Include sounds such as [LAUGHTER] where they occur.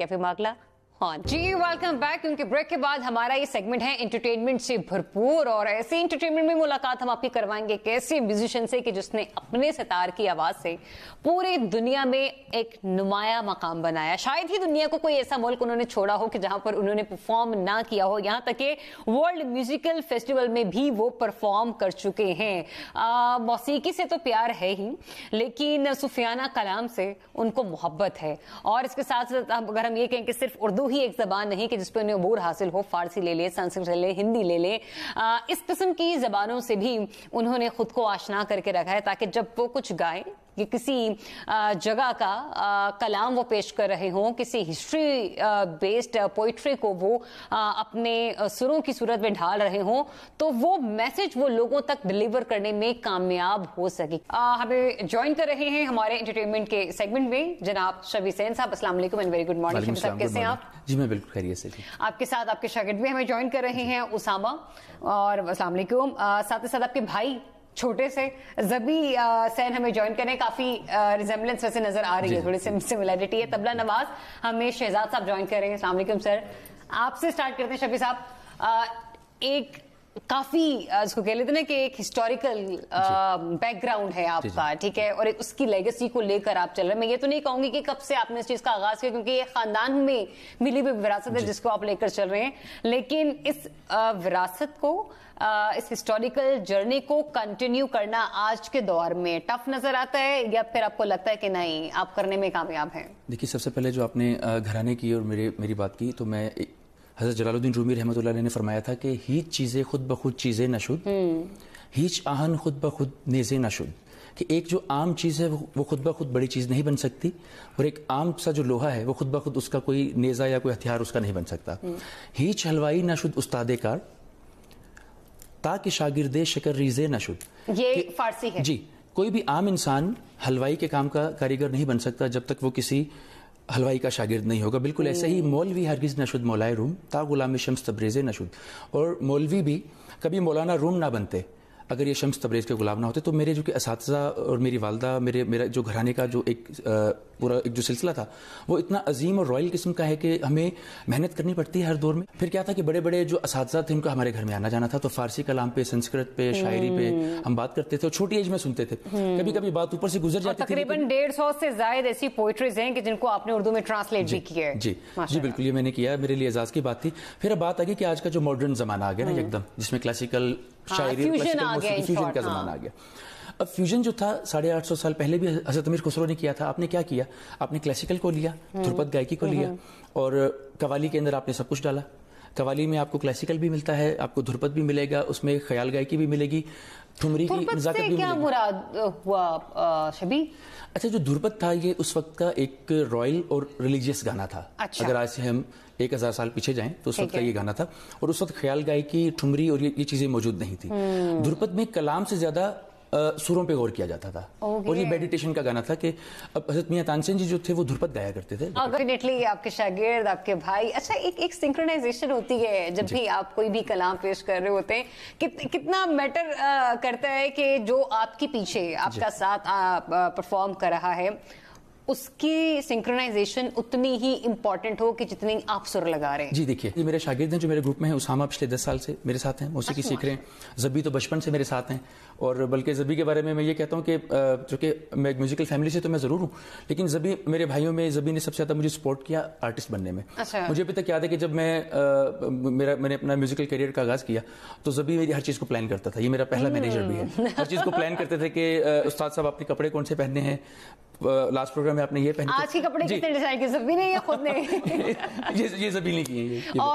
Cafe माकला on हाँ, जी वेलकम बैक क्योंकि ब्रेक के बाद हमारा ये सेगमेंट है एंटरटेनमेंट से भरपूर और ऐसे एंटरटेनमेंट में मुलाकात हम आपकी करवाएंगे कैसे म्यूजिशियन से कि जिसने अपने सितार की आवाज से पूरी दुनिया में एक नुमाया मकाम बनाया शायद ही दुनिया को कोई ऐसा मुल्क उन्होंने छोड़ा हो कि जहां पर उन्होंने परफॉर्म ना किया हो यहाँ तक कि वर्ल्ड म्यूजिकल फेस्टिवल में भी वो परफॉर्म कर चुके हैं मौसीकी से तो प्यार है ही लेकिन सुफियाना कलाम से उनको मोहब्बत है और इसके साथ साथ अगर हम ये कहें कि सिर्फ उर्दू ही एक जबान नहीं कि जिसपे उन्हें अबूर हासिल हो फारसी ले ले संस्कृत ले ले हिंदी ले ले इस किस्म की जबानों से भी उन्होंने खुद को आशना करके रखा है ताकि जब वो कुछ गाएं कि किसी जगह का कलाम वो पेश कर रहे हों किसी हिस्ट्री बेस्ड पोइट्री को वो अपने सुरों की सूरत में ढाल रहे हों तो वो मैसेज वो लोगों तक डिलीवर करने में कामयाब हो सके हमें ज्वाइन कर रहे हैं हमारे एंटरटेनमेंट के सेगमेंट में जनाब शबी सैन साहब असला वेरी गुड मॉर्निंग साहब कैसे आप जी मैं बिल्कुल खैरियत से आपके साथ आपके शागिर्द भी हमें ज्वाइन कर रहे हैं उसामा और असला साथ ही साथ आपके भाई छोटे से जबी सैन हमें ज्वाइन करें काफी रिजेम्बलेंस वैसे नजर आ रही है थोड़ी सिमिलैरिटी है तबला नवाज हमें शहजाद साहब ज्वाइन करें सर आपसे स्टार्ट करते हैं शबी साहब एक काफी इसको कह लेते ना कि एक हिस्टोरिकल बैकग्राउंड है आपका ठीक है और उसकी लेगेसी को लेकर आप चल रहे हैं मैं ये तो नहीं कहूंगी कि कब से आपने इस चीज का आगाज किया क्योंकि ये खानदान में मिली हुई विरासत है जिसको आप लेकर चल रहे हैं लेकिन इस विरासत को इस हिस्टोरिकल जर्नी को कंटिन्यू करना आज के दौर में टफ नजर आता है या फिर आपको लगता है कि नहीं आप करने में कामयाब है देखिए सबसे पहले जो आपने घराने की और मेरे मेरी बात की तो मैं हज़रत जलालुद्दीन रूमी रहमत ने फरमाया था कि हीच चीज़ें खुद ब खुद चीज़ें नशुद हम्म। हीच आहन खुद ब खुद नेज़े नशुद कि एक जो आम चीज़ है वो खुद ब खुद बड़ी चीज़ नहीं बन सकती और एक आम सा जो लोहा है वो खुद ब खुद उसका कोई नेज़ा या कोई हथियार उसका नहीं बन सकता हम्म। हीच हलवाई नशुद उस्ताद कार ताकि शागिर्दे शकर रीजे नशुद ये फारसी है जी कोई भी आम इंसान हलवाई के काम का कारीगर नहीं बन सकता जब तक वो किसी हलवाई का शागिर्द नहीं होगा बिल्कुल ऐसे ही हम्म। मौलवी हरगिज़ नशुद मौलाए रूम ता गुलाम शम्स तब्रेज़ नशुद और मौलवी भी कभी मौलाना रूम ना बनते अगर ये शम्स तब्रेज़ के गुलाम ना होते तो मेरे जो कि इस और मेरी वालदा मेरे मेरा जो घराने का जो एक पूरा एक जो सिलसिला था वो इतना अजीम और रॉयल किस्म का है कि हमें मेहनत करनी पड़ती है हर दौर में फिर क्या था कि बड़े बड़े जो इस थे उनका हमारे घर में आना जाना था तो फारसी कलाम पे संस्कृत पे शायरी पे हम्म। हम बात करते थे छोटी एज में सुनते थे हम्म। कभी कभी बात ऊपर से गुजर जाती थी तकरीबन डेढ़ सौ से जायद ऐसी पोइट्रीज हैं कि जिनको आपने उर्दू में ट्रांसलेट भी किया है जी जी बिल्कुल ये मैंने किया मेरे लिए एजाज की बात थी फिर अब बात आ गई कि आज का जो मॉडर्न जमाना आ गया ना हम्म। एकदम जिसमें क्लासिकल हाँ, शायरी का हाँ। जमाना आ गया अब फ्यूजन जो था साढ़े आठ सौ साल पहले भी हजरत अमीर खुसरो ने किया था आपने क्या किया आपने क्लासिकल को लिया हम्म। ध्रुपद गायकी को लिया हम्म। और कवाली के अंदर आपने सब कुछ डाला कवाली में आपको क्लासिकल भी मिलता है आपको ध्रुपद भी मिलेगा उसमें ख्याल गायकी भी मिलेगी ठुमरी की नजाकत भी क्या मुराद हुआ शबी अच्छा जो ध्रुपद था ये उस वक्त का एक रॉयल और रिलीजियस गाना था अच्छा। अगर आज से हम एक हजार साल पीछे जाएं तो उस वक्त का ये गाना था और उस वक्त ख्याल गायकी ठुमरी और ये, ये चीजें मौजूद नहीं थी हम्म। ध्रुपद में कलाम से ज्यादा सुरों पे गौर किया जाता था और ये मेडिटेशन का गाना था कि अब हजरत मियाँ तानसेन जी जो थे वो धुरपत गाया करते थे डेफिनेटली हाँ, आपके शागिर्द आपके भाई अच्छा एक एक सिंक्रोनाइजेशन होती है जब भी आप कोई भी कलाम पेश कर रहे होते हैं कित, कितना मैटर करता है कि जो आपके पीछे आपका साथ परफॉर्म कर रहा है उसकी सिंक्रोनाइजेशन उतनी ही इंपॉर्टेंट हो कि जितनी आप सुर लगा रहे हैं जी देखिए ये मेरे शागिर्द हैं जो मेरे ग्रुप में हैं उसामा पिछले दस साल से मेरे साथ हैं मौसीकी अच्छा। सीख रहे हैं जबी तो बचपन से मेरे साथ हैं और बल्कि जबी के बारे में मैं ये कहता हूँ कि चूँकि मैं एक म्यूजिकल फैमिली से तो मैं ज़रूर हूँ लेकिन जबी मेरे भाइयों में जबी ने सबसे ज़्यादा मुझे सपोर्ट किया आर्टिस्ट बनने में अच्छा। मुझे अभी तक याद है कि जब मैं मेरा मैंने अपना म्यूजिकल करियर का आगाज़ किया तो जबी मेरी हर चीज़ को प्लान करता था ये मेरा पहला मैनेजर भी है हम्म। हर चीज़ को प्लान करते थे कि उस्ताद साहब आपने कपड़े कौन से पहनने हैं लास्ट प्रोग्राम में आपने ये पहने आज के कपड़े कितने डिजाइन के सभी ने या खुद ने [LAUGHS] ये ये जबी ने किए